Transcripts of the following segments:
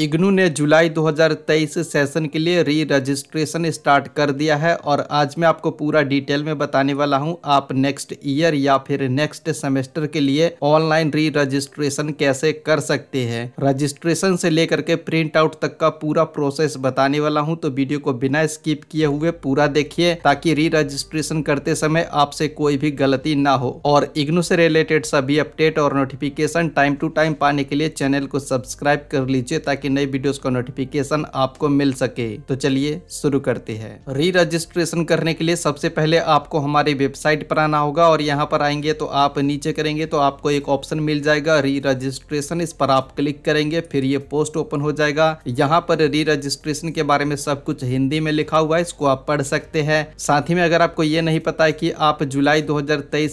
इग्नू ने जुलाई 2023 सेशन के लिए री रजिस्ट्रेशन स्टार्ट कर दिया है और आज मैं आपको पूरा डिटेल में बताने वाला हूं आप नेक्स्ट ईयर या फिर नेक्स्ट सेमेस्टर के लिए ऑनलाइन री रजिस्ट्रेशन कैसे कर सकते हैं रजिस्ट्रेशन से लेकर के प्रिंट आउट तक का पूरा प्रोसेस बताने वाला हूँ तो वीडियो को बिना स्किप किए हुए पूरा देखिए ताकि री रजिस्ट्रेशन करते समय आपसे कोई भी गलती ना हो और इग्नू से रिलेटेड सभी अपडेट और नोटिफिकेशन टाइम टू टाइम पाने के लिए चैनल को सब्सक्राइब कर लीजिए ताकि की नई वीडियोस का नोटिफिकेशन आपको मिल सके तो चलिए शुरू करते हैं री रजिस्ट्रेशन करने के लिए सबसे पहले आपको हमारी वेबसाइट पर आना होगा और यहाँ पर आएंगे तो आप नीचे करेंगे तो आपको एक ऑप्शन मिल जाएगा री रजिस्ट्रेशन इस पर आप क्लिक करेंगे फिर ये पोस्ट ओपन हो जाएगा यहाँ पर री रजिस्ट्रेशन के बारे में सब कुछ हिंदी में लिखा हुआ है इसको आप पढ़ सकते हैं साथ ही में अगर आपको ये नहीं पता है की आप जुलाई दो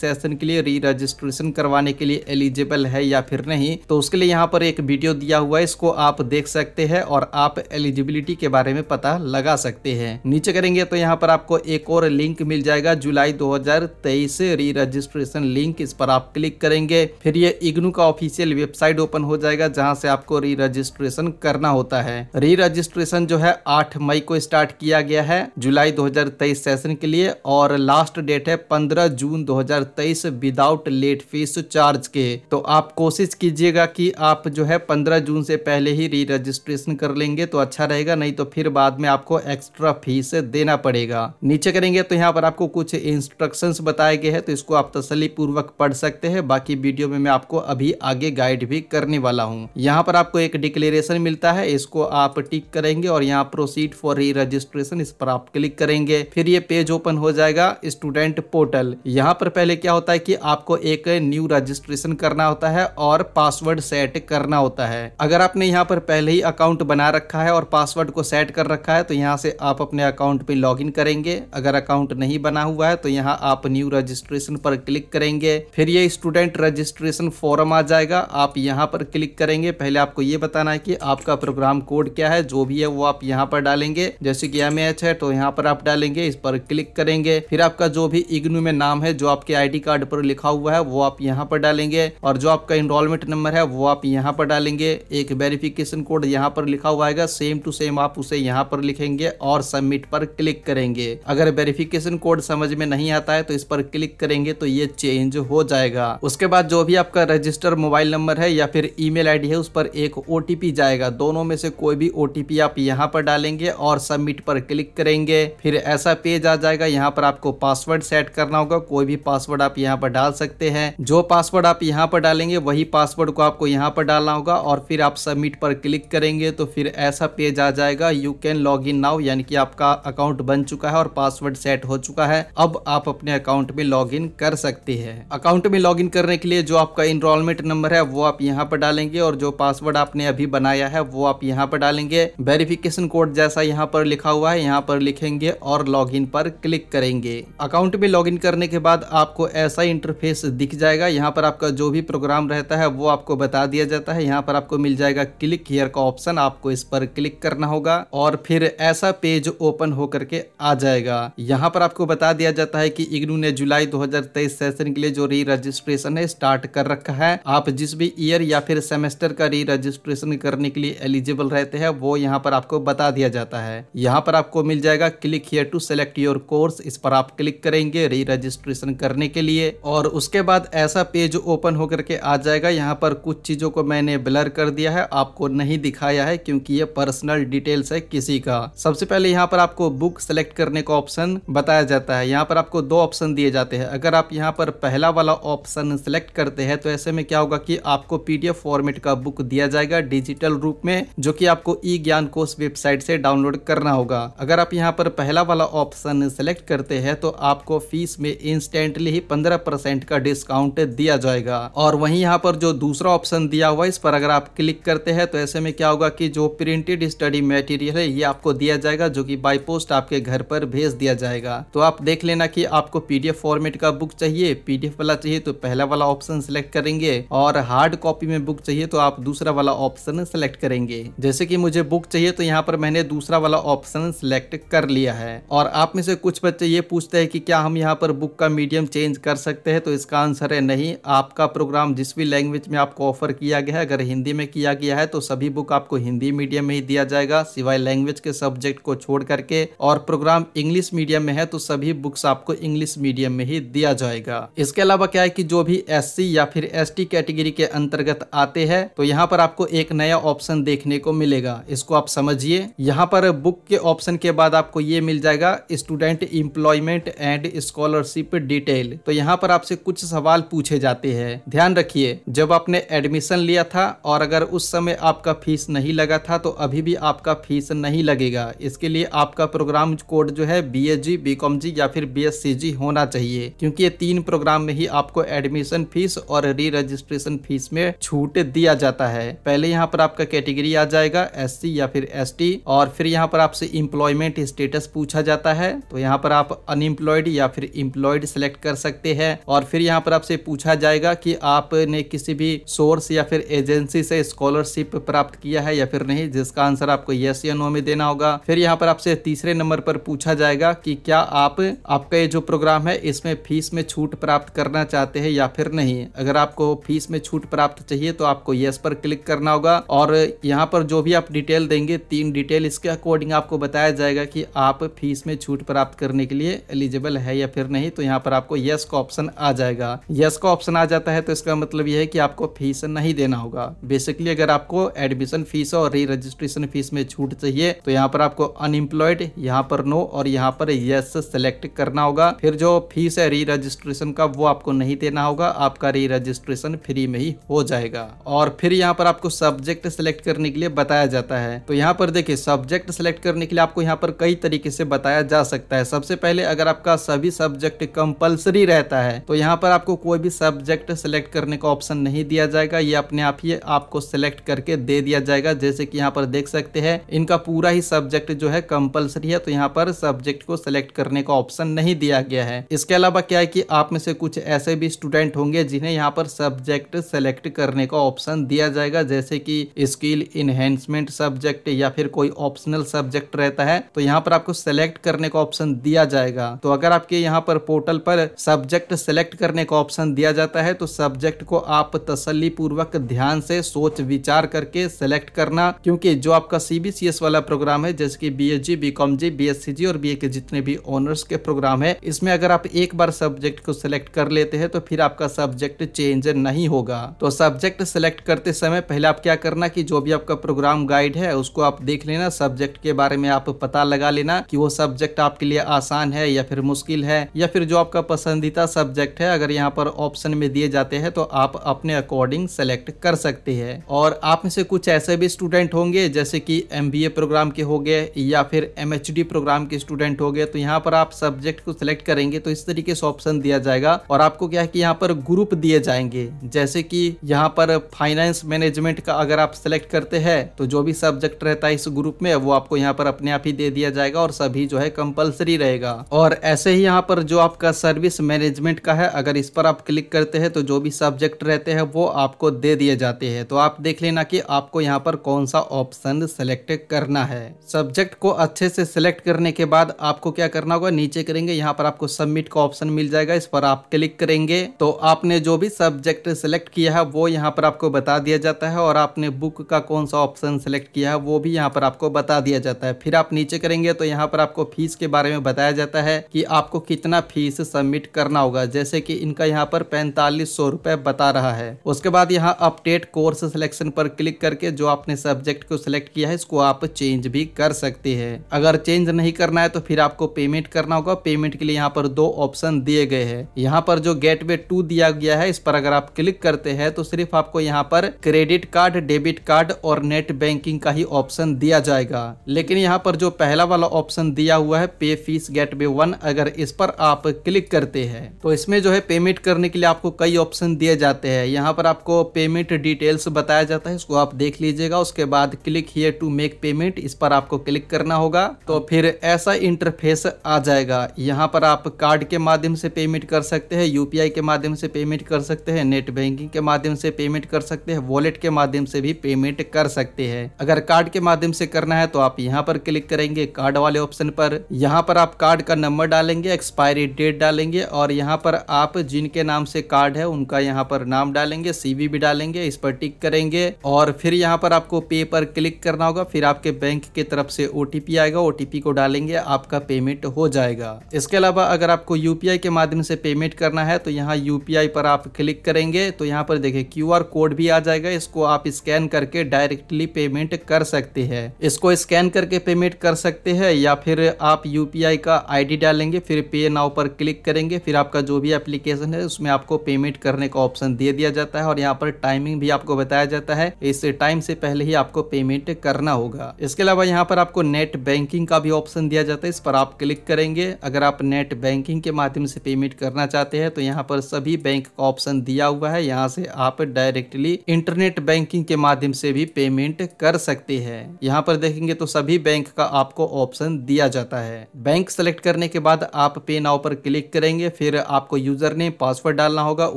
सेशन के लिए री रजिस्ट्रेशन करवाने के लिए एलिजिबल है या फिर नहीं तो उसके लिए यहाँ पर एक वीडियो दिया हुआ है इसको आप देख देख सकते हैं और आप एलिजिबिलिटी के बारे में पता लगा सकते हैं नीचे करेंगे तो यहाँ पर आपको एक और लिंक मिल जाएगा जुलाई 2023 री रजिस्ट्रेशन लिंक इस पर आप क्लिक करेंगे फिर ये इग्नू का ऑफिशियल वेबसाइट ओपन हो जाएगा जहाँ से आपको री रजिस्ट्रेशन करना होता है री रजिस्ट्रेशन जो है आठ मई को स्टार्ट किया गया है जुलाई तेईस सेशन के लिए और लास्ट डेट है पंद्रह जून तेईस विदाउट लेट फीस चार्ज के तो आप कोशिश कीजिएगा कि आप जो है 15 जून से पहले ही री रजिस्ट्रेशन कर लेंगे तो अच्छा रहेगा नहीं तो फिर बाद में आपको एक्स्ट्रा फीस देना पड़ेगा नीचे करेंगे तो यहाँ पर आपको कुछ इंस्ट्रक्शंस बताए गए हैं तो इसको आप तसली पूर्वक पढ़ सकते हैं बाकी वीडियो में मैं आपको अभी आगे गाइड भी करने वाला हूँ यहाँ पर आपको एक डिक्लेरेशन मिलता है इसको आप टिक करेंगे और यहाँ प्रोसीड फॉर री रजिस्ट्रेशन इस पर आप क्लिक करेंगे फिर ये पेज ओपन हो जाएगा स्टूडेंट पोर्टल यहाँ पर पहले क्या होता है की आपको एक न्यू रजिस्ट्रेशन करना होता है और पासवर्ड सेट करना होता है अगर आपने यहाँ पर पहले पहले ही अकाउंट बना रखा है और पासवर्ड को सेट कर रखा है तो यहाँ से आप अपने अकाउंट पे लॉगिन करेंगे अगर अकाउंट नहीं बना हुआ है तो यहाँ आप न्यू रजिस्ट्रेशन पर क्लिक करेंगे फिर ये स्टूडेंट रजिस्ट्रेशन फॉरम आ जाएगा आप यहाँ पर क्लिक करेंगे पहले आपको ये बताना है कि आपका प्रोग्राम कोड क्या है जो भी है वो आप यहाँ पर डालेंगे जैसे कि एम है तो यहाँ पर आप डालेंगे इस पर क्लिक करेंगे फिर आपका जो भी इग्नू में नाम है जो आपके आई कार्ड पर लिखा हुआ है वो आप यहाँ पर डालेंगे और जो आपका इनरोलमेंट नंबर है वो आप यहाँ पर डालेंगे एक वेरिफिकेशन एक्टिवेशन कोड यहाँ पर लिखा हुआ है सेम टू सेम आप उसे यहाँ पर लिखेंगे और सबमिट पर क्लिक करेंगे अगर वेरिफिकेशन कोड समझ में नहीं आता है तो इस पर क्लिक करेंगे तो ये चेंज हो जाएगा उसके बाद जो भी आपका रजिस्टर मोबाइल नंबर है या फिर ईमेल आईडी है उस पर एक ओटीपी जाएगा दोनों में से कोई भी ओटीपी आप यहाँ पर डालेंगे और सबमिट पर क्लिक करेंगे फिर ऐसा पेज आ जाएगा यहाँ पर आपको पासवर्ड सेट करना होगा कोई भी पासवर्ड आप यहाँ पर डाल सकते हैं जो पासवर्ड आप यहाँ पर डालेंगे वही पासवर्ड को आपको यहाँ पर डालना होगा और फिर आप सबमिट पर क्लिक क्लिक करेंगे तो फिर ऐसा पेज आ जाएगा you can log in now यानी कि आपका अकाउंट बन चुका है और पासवर्ड सेट हो चुका है अब आप अपने अकाउंट में लॉग इन कर सकते हैं अकाउंट में लॉग इन करने के लिए जो आपका इनरोलमेंट नंबर है वो आप यहाँ पर डालेंगे और जो पासवर्ड आपने अभी बनाया है वो आप यहाँ पर डालेंगे वेरिफिकेशन कोड जैसा यहाँ पर लिखा हुआ है यहाँ पर लिखेंगे और लॉग इन पर क्लिक करेंगे अकाउंट में लॉग इन करने के बाद आपको ऐसा इंटरफेस दिख जाएगा यहाँ पर आपका जो भी प्रोग्राम रहता है वो आपको बता दिया जाता है यहाँ पर आपको मिल जाएगा क्लिक प्लेयर का ऑप्शन आपको इस पर क्लिक करना होगा और फिर ऐसा पेज ओपन होकर के आ जाएगा यहाँ पर आपको बता दिया जाता है कि इग्नू ने जुलाई 2023 सेशन के लिए जो री रजिस्ट्रेशन है स्टार्ट कर रखा है आप जिस भी ईयर या फिर सेमेस्टर का री रजिस्ट्रेशन करने के लिए एलिजिबल रहते हैं वो यहाँ पर आपको बता दिया जाता है यहाँ पर आपको मिल जाएगा click here to select your course इस पर आप क्लिक करेंगे री रजिस्ट्रेशन करने के लिए और उसके बाद ऐसा पेज ओपन होकर के आ जाएगा यहाँ पर कुछ चीजों को मैंने ब्लर कर दिया है आपको नहीं नहीं दिखाया है क्योंकि ये पर्सनल डिटेल्स है किसी का सबसे पहले यहाँ पर आपको बुक सेलेक्ट करने का ऑप्शन बताया जाता है यहाँ पर आपको दो ऑप्शन दिए जाते हैं अगर आप यहाँ पर पहला वाला ऑप्शन सेलेक्ट करते हैं तो ऐसे में क्या होगा की आपको पीडीएफ फॉर्मेट का बुक दिया जाएगा डिजिटल रूप में जो की आपको ई ज्ञान कोर्स वेबसाइट से डाउनलोड करना होगा अगर आप यहाँ पर पहला वाला ऑप्शन सेलेक्ट करते हैं तो आपको फीस में इंस्टेंटली ही पंद्रह परसेंट का डिस्काउंट दिया जाएगा और वहीं यहाँ पर जो दूसरा ऑप्शन दिया हुआ है इस पर अगर आप क्लिक करते हैं तो ऐसे में क्या होगा कि जो प्रिंटेड स्टडी मटेरियल है ये आपको दिया जाएगा जो कि बाय पोस्ट आपके घर पर भेज दिया जाएगा तो आप देख लेना कि आपको पीडीएफ फॉर्मेट का बुक चाहिए पीडीएफ वाला चाहिए तो पहला वाला ऑप्शन सिलेक्ट करेंगे और हार्ड कॉपी में बुक चाहिए तो आप दूसरा वाला ऑप्शन सिलेक्ट करेंगे जैसे की मुझे बुक चाहिए तो यहाँ पर मैंने दूसरा वाला ऑप्शन सिलेक्ट कर लिया है और आप में से कुछ बच्चे ये पूछते हैं कि क्या हम यहाँ पर बुक का मीडियम चेंज कर सकते हैं तो इसका आंसर है नहीं आपका प्रोग्राम जिस भी लैंग्वेज में आपको ऑफर किया गया है अगर हिंदी में किया गया है तो सभी ई बुक आपको हिंदी मीडियम में ही दिया जाएगा सिवाय लैंग्वेज के सब्जेक्ट को छोड़ करके और प्रोग्राम इंग्लिश मीडियम में है तो सभी बुक्स आपको इंग्लिश मीडियम में ही दिया जाएगा इसके अलावा क्या है कि जो भी एस या फिर एस कैटेगरी के अंतर्गत आते हैं तो यहाँ पर आपको एक नया ऑप्शन देखने को मिलेगा इसको आप समझिए यहाँ पर बुक के ऑप्शन के बाद आपको ये मिल जाएगा student employment and scholarship detail तो यहाँ पर आपसे कुछ सवाल पूछे जाते हैं ध्यान रखिए जब आपने एडमिशन लिया था और अगर उस समय आपका फीस नहीं लगा था तो अभी भी आपका फीस नहीं लगेगा इसके लिए आपका प्रोग्राम कोड जो है B S G B com G या फिर बी एस सी जी होना चाहिए क्योंकि ये तीन प्रोग्राम में ही आपको एडमिशन फीस और री रजिस्ट्रेशन फीस में छूट दिया जाता है पहले यहाँ पर आपका कैटेगरी आ जाएगा एस सी या फिर एस टी और फिर यहाँ पर आपसे इम्प्लॉयमेंट स्टेटस पूछा जाता है तो यहाँ पर आप अनएम्प्लॉयड या फिर इम्प्लॉयड सेलेक्ट कर सकते हैं और फिर यहाँ पर आपसे पूछा जाएगा कि आपने किसी भी सोर्स या फिर एजेंसी से स्कॉलरशिप प्राप्त प्राप्त किया है या फिर नहीं जिसका आंसर आपको यस या नो में देना होगा फिर यहाँ पर आपसे तीसरे नंबर पर पूछा जाएगा कि क्या आप आपका ये जो प्रोग्राम है इसमें फीस में छूट प्राप्त करना चाहते हैं या फिर नहीं अगर आपको फीस में छूट प्राप्त चाहिए तो आपको यस पर क्लिक करना होगा और यहाँ पर जो भी आप डिटेल देंगे तीन डिटेल इसके अकॉर्डिंग आपको बताया जाएगा कि आप फीस में छूट प्राप्त करने के लिए एलिजिबल है या फिर नहीं तो यहाँ पर आपको यस का ऑप्शन आ जाएगा यस का ऑप्शन आ जाता है तो इसका मतलब यह है कि आपको फीस नहीं देना होगा बेसिकली अगर आपको एडमिट एडमिशन फीस और री रजिस्ट्रेशन फीस में छूट चाहिए तो यहाँ पर आपको अनएम्प्लॉयड यहाँ पर नो और यहाँ पर यस सेलेक्ट करना होगा फिर जो फीस है री रजिस्ट्रेशन का वो आपको नहीं देना होगा आपका री रजिस्ट्रेशन फ्री में ही हो जाएगा और फिर यहाँ पर आपको सब्जेक्ट सेलेक्ट करने के लिए बताया जाता है तो यहाँ पर देखिए सब्जेक्ट सेलेक्ट करने के लिए आपको यहाँ पर कई तरीके से बताया जा सकता है सबसे पहले अगर आपका सभी सब्जेक्ट कंपल्सरी रहता है तो यहाँ पर आपको कोई भी सब्जेक्ट सेलेक्ट करने का ऑप्शन नहीं दिया जाएगा ये अपने आप ही आपको सेलेक्ट करके दे दिया जाएगा जैसे कि यहाँ पर देख सकते हैं इनका पूरा ही सब्जेक्ट जो है कंपलसरी है तो यहाँ पर सब्जेक्ट को सिलेक्ट करने का ऑप्शन नहीं दिया गया है इसके अलावा क्या है कि आप में से कुछ ऐसे भी स्टूडेंट होंगे जिन्हें यहाँ पर सब्जेक्ट सेलेक्ट करने का ऑप्शन दिया जाएगा जैसे कि स्किल इनहेंसमेंट सब्जेक्ट या फिर कोई ऑप्शनल सब्जेक्ट रहता है तो यहाँ पर आपको सेलेक्ट करने का ऑप्शन दिया जाएगा तो अगर आपके यहाँ पर पोर्टल पर सब्जेक्ट सेलेक्ट करने का ऑप्शन दिया जाता है तो सब्जेक्ट को आप तसली पूर्वक ध्यान से सोच विचार करके सेलेक्ट करना क्योंकि जो आपका सीबीसीएस वाला प्रोग्राम है जैसे कि BHG BCom G BSc G और बीए के जितने भी ऑनर्स के प्रोग्राम है इसमें अगर आप एक बार सब्जेक्ट को सिलेक्ट कर लेते हैं तो फिर आपका सब्जेक्ट चेंज नहीं होगा तो सब्जेक्ट सेलेक्ट करते समय पहले आप क्या करना की जो भी आपका प्रोग्राम गाइड है उसको आप देख लेना सब्जेक्ट के बारे में आप पता लगा लेना की वो सब्जेक्ट आपके लिए आसान है या फिर मुश्किल है या फिर जो आपका पसंदीदा सब्जेक्ट है अगर यहाँ पर ऑप्शन में दिए जाते हैं तो आप अपने अकॉर्डिंग सेलेक्ट कर सकते हैं और आप में से कुछ कुछ ऐसे भी स्टूडेंट होंगे जैसे कि एम प्रोग्राम के हो गए या फिर एम प्रोग्राम के स्टूडेंट हो गए तो यहाँ पर आप सब्जेक्ट को सिलेक्ट करेंगे तो इस तरीके से ऑप्शन दिया जाएगा और आपको क्या है कि यहाँ पर ग्रुप दिए जाएंगे जैसे कि यहाँ पर फाइनेंस मैनेजमेंट का अगर आप सिलेक्ट करते हैं तो जो भी सब्जेक्ट रहता है इस ग्रुप में वो आपको यहाँ पर अपने आप ही दे दिया जाएगा और सभी जो है कंपल्सरी रहेगा और ऐसे ही यहाँ पर जो आपका सर्विस मैनेजमेंट का है अगर इस पर आप क्लिक करते हैं तो जो भी सब्जेक्ट रहते हैं वो आपको दे दिए जाते हैं तो आप देख लेना कि आप आपको यहाँ पर कौन सा ऑप्शन सेलेक्ट करना है सब्जेक्ट को अच्छे से सिलेक्ट करने के बाद आपको क्या करना होगा नीचे करेंगे यहाँ पर आपको सबमिट का ऑप्शन मिल जाएगा इस पर आप क्लिक करेंगे तो आपने जो भी सब्जेक्ट सिलेक्ट किया है वो यहाँ पर आपको बता दिया जाता है और आपने बुक का कौन सा ऑप्शन सेलेक्ट किया है वो भी यहाँ पर आपको बता दिया जाता है फिर आप नीचे करेंगे तो यहाँ पर आपको फीस के बारे में बताया जाता है कि आपको कितना फीस सबमिट करना होगा जैसे कि इनका यहाँ पर पैंतालीस सौ रुपए बता रहा है उसके बाद यहाँ अपडेट कोर्स सिलेक्शन पर क्लिक करके करके जो आपने सब्जेक्ट को सिलेक्ट किया है इसको आप चेंज भी कर सकते हैं अगर चेंज नहीं करना है तो फिर आपको पेमेंट करना होगा पेमेंट के लिए यहाँ पर दो ऑप्शन दिए गए हैं यहाँ पर जो गेट वे दिया गया है इस पर अगर आप क्लिक करते हैं तो सिर्फ आपको यहाँ पर क्रेडिट कार्ड डेबिट कार्ड और नेट बैंकिंग का ही ऑप्शन दिया जाएगा लेकिन यहाँ पर जो पहला वाला ऑप्शन दिया हुआ है पे फीस गेट वे वन अगर इस पर आप क्लिक करते हैं तो इसमें जो है पेमेंट करने के लिए आपको कई ऑप्शन दिए जाते हैं यहाँ पर आपको पेमेंट डिटेल्स बताया जाता है इसको आप देख देख लीजिएगा उसके बाद click here to make payment इस पर आपको क्लिक करना होगा तो फिर ऐसा इंटरफेस आ जाएगा यहाँ पर आप कार्ड के माध्यम से पेमेंट कर सकते हैं यूपीआई के माध्यम से पेमेंट कर सकते हैं नेट बैंकिंग के माध्यम से पेमेंट कर सकते हैं वॉलेट के माध्यम से भी पेमेंट कर सकते हैं अगर कार्ड के माध्यम से करना है तो आप यहाँ पर क्लिक करेंगे कार्ड वाले ऑप्शन पर यहाँ पर आप कार्ड का नंबर डालेंगे एक्सपायरी डेट डालेंगे और यहाँ पर आप जिनके नाम से कार्ड है उनका यहाँ पर नाम डालेंगे सीवी भी डालेंगे इस पर टिक करेंगे और फिर यहाँ पर आपको पे पर क्लिक करना होगा फिर आपके बैंक के तरफ से ओ आएगा ओ को डालेंगे आपका पेमेंट हो जाएगा इसके अलावा अगर आपको यू के माध्यम से पेमेंट करना है तो यहाँ यू पर आप क्लिक करेंगे तो यहाँ पर देखिए क्यू कोड भी आ जाएगा इसको आप स्कैन करके डायरेक्टली पेमेंट कर सकते हैं इसको स्कैन करके पेमेंट कर सकते हैं या फिर आप यू का आई डालेंगे फिर पे नाव पर क्लिक करेंगे फिर आपका जो भी एप्लीकेशन है उसमें आपको पेमेंट करने का ऑप्शन दे दिया जाता है और यहाँ पर टाइमिंग भी आपको बताया जाता है इस टाइम टाइम से पहले ही आपको पेमेंट करना होगा इसके अलावा यहाँ पर आपको नेट बैंकिंग का भी ऑप्शन दिया जाता है इस पर आप क्लिक करेंगे अगर आप नेट बैंकिंग के माध्यम से पेमेंट करना चाहते हैं तो यहाँ पर सभी बैंक का ऑप्शन दिया हुआ है यहाँ से आप डायरेक्टली इंटरनेट बैंकिंग के माध्यम से भी पेमेंट कर सकते हैं यहाँ पर देखेंगे तो सभी बैंक का आपको ऑप्शन दिया जाता है बैंक सेलेक्ट करने के बाद आप पे नाउ पर क्लिक करेंगे फिर आपको यूजर ने पासवर्ड डालना होगा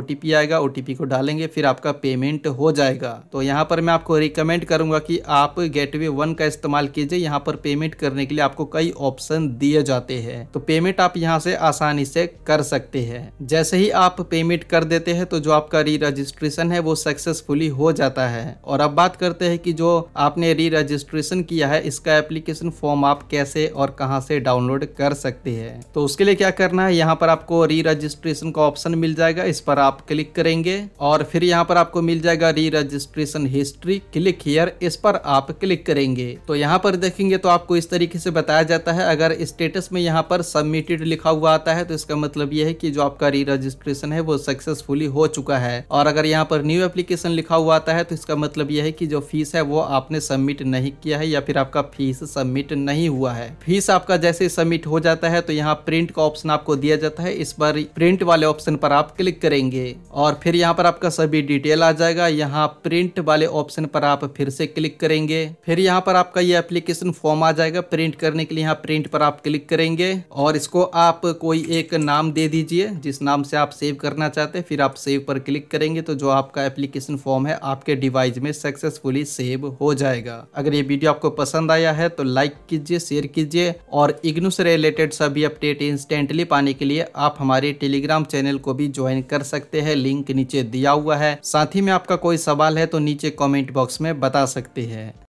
ओटीपी आएगा ओटीपी को डालेंगे फिर आपका पेमेंट हो जाएगा तो यहाँ पर मैं आपको आपको रिकमेंड करूंगा कि आप गेटवे वन का इस्तेमाल कीजिए यहाँ पर पेमेंट करने के लिए आपको कई ऑप्शन दिए जाते हैं तो पेमेंट आप यहाँ से आसानी से कर सकते हैं जैसे ही आप पेमेंट कर देते हैं तो जो आपका री रजिस्ट्रेशन है वो सक्सेसफुली हो जाता है और अब बात करते हैं कि जो आपने री रजिस्ट्रेशन किया है इसका एप्लीकेशन फॉर्म आप कैसे और कहाँ से डाउनलोड कर सकते हैं तो उसके लिए क्या करना है यहाँ पर आपको री रजिस्ट्रेशन का ऑप्शन मिल जाएगा इस पर आप क्लिक करेंगे और फिर यहाँ पर आपको मिल जाएगा री रजिस्ट्रेशन हिस्ट्री भी क्लिक हियर इस पर आप क्लिक करेंगे तो यहाँ पर देखेंगे तो आपको इस तरीके से बताया जाता है अगर स्टेटस में यहाँ पर सबमिटेड लिखा हुआ आता है तो इसका मतलब यह है कि जो आपका री रजिस्ट्रेशन है वो सक्सेसफुली हो चुका है और अगर यहाँ पर न्यू एप्लीकेशन लिखा हुआ आता है तो इसका मतलब यह है कि जो फीस है वो आपने सबमिट नहीं किया है या फिर आपका फीस सबमिट नहीं हुआ है फीस आपका जैसे सबमिट हो जाता है तो यहाँ प्रिंट का ऑप्शन आपको दिया जाता है इस पर प्रिंट वाले ऑप्शन पर आप क्लिक करेंगे और फिर यहाँ पर आपका सभी डिटेल आ जाएगा यहाँ प्रिंट वाले ऑप्शन ऑप्शन पर आप फिर से क्लिक करेंगे फिर यहाँ पर आपका ये एप्लीकेशन फॉर्म आ जाएगा प्रिंट करने के लिए यहाँ प्रिंट पर आप क्लिक करेंगे और इसको आप कोई एक नाम दे दीजिए जिस नाम से आप सेव करना चाहते हैं फिर आप सेव पर क्लिक करेंगे तो जो आपका एप्लीकेशन फॉर्म है आपके डिवाइस में सक्सेसफुली सेव हो जाएगा अगर ये वीडियो आपको पसंद आया है तो लाइक कीजिए शेयर कीजिए और इग्नू से रिलेटेड सभी अपडेट इंस्टेंटली पाने के लिए आप हमारे टेलीग्राम चैनल को भी ज्वाइन कर सकते हैं लिंक नीचे दिया हुआ है साथ ही में आपका कोई सवाल है तो नीचे कॉमेंट बॉक्स में बता सकती है